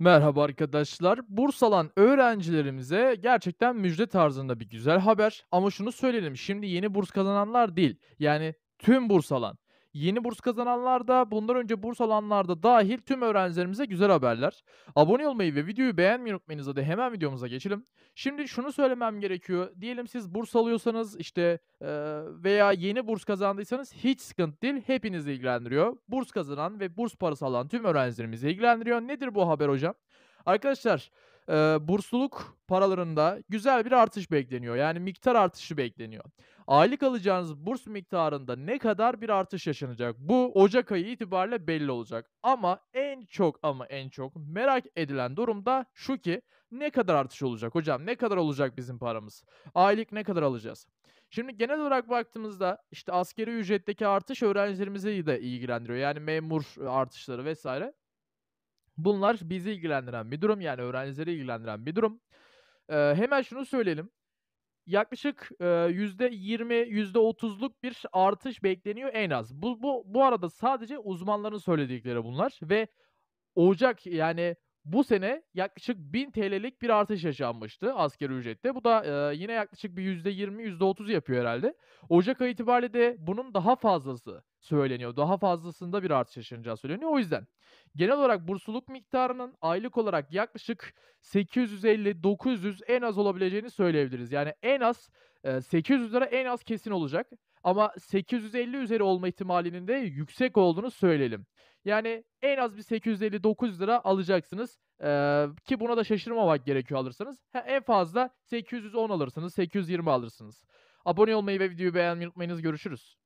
Merhaba arkadaşlar. Bursalan öğrencilerimize gerçekten müjde tarzında bir güzel haber. Ama şunu söyleyelim şimdi yeni burs kazananlar değil. Yani tüm burs alan. Yeni burs kazananlar da bundan önce burs alanlar da dahil tüm öğrencilerimize güzel haberler. Abone olmayı ve videoyu beğenmeyi unutmayınız hadi hemen videomuza geçelim. Şimdi şunu söylemem gerekiyor. Diyelim siz burs alıyorsanız işte veya yeni burs kazandıysanız hiç sıkıntı değil. Hepinizi ilgilendiriyor. Burs kazanan ve burs parası alan tüm öğrencilerimizi ilgilendiriyor. Nedir bu haber hocam? Arkadaşlar e, bursluluk paralarında güzel bir artış bekleniyor. Yani miktar artışı bekleniyor. Aylık alacağınız burs miktarında ne kadar bir artış yaşanacak? Bu Ocak ayı itibariyle belli olacak. Ama en çok ama en çok merak edilen durum da şu ki ne kadar artış olacak hocam? Ne kadar olacak bizim paramız? Aylık ne kadar alacağız? Şimdi genel olarak baktığımızda işte askeri ücretteki artış öğrencilerimizi de ilgilendiriyor. Yani memur artışları vesaire. Bunlar bizi ilgilendiren bir durum. Yani öğrencileri ilgilendiren bir durum. E, hemen şunu söyleyelim. Yaklaşık e, %20, %30'luk bir artış bekleniyor en az. Bu, bu, bu arada sadece uzmanların söyledikleri bunlar. Ve Ocak yani bu sene yaklaşık 1000 TL'lik bir artış yaşanmıştı asker ücrette. Bu da e, yine yaklaşık bir %20, %30 yapıyor herhalde. Ocak ayı itibariyle de bunun daha fazlası söyleniyor. Daha fazlasında bir artış yaşanacağı söyleniyor. O yüzden genel olarak bursluluk miktarının aylık olarak yaklaşık 850-900 en az olabileceğini söyleyebiliriz. Yani en az 800 e, lira en az kesin olacak. Ama 850 üzeri olma ihtimalinin de yüksek olduğunu söyleyelim. Yani en az bir 850-900 lira alacaksınız. Ee, ki buna da şaşırmamak gerekiyor alırsanız. Ha, en fazla 810 alırsınız, 820 alırsınız. Abone olmayı ve videoyu beğenmeyi unutmayınız. Görüşürüz.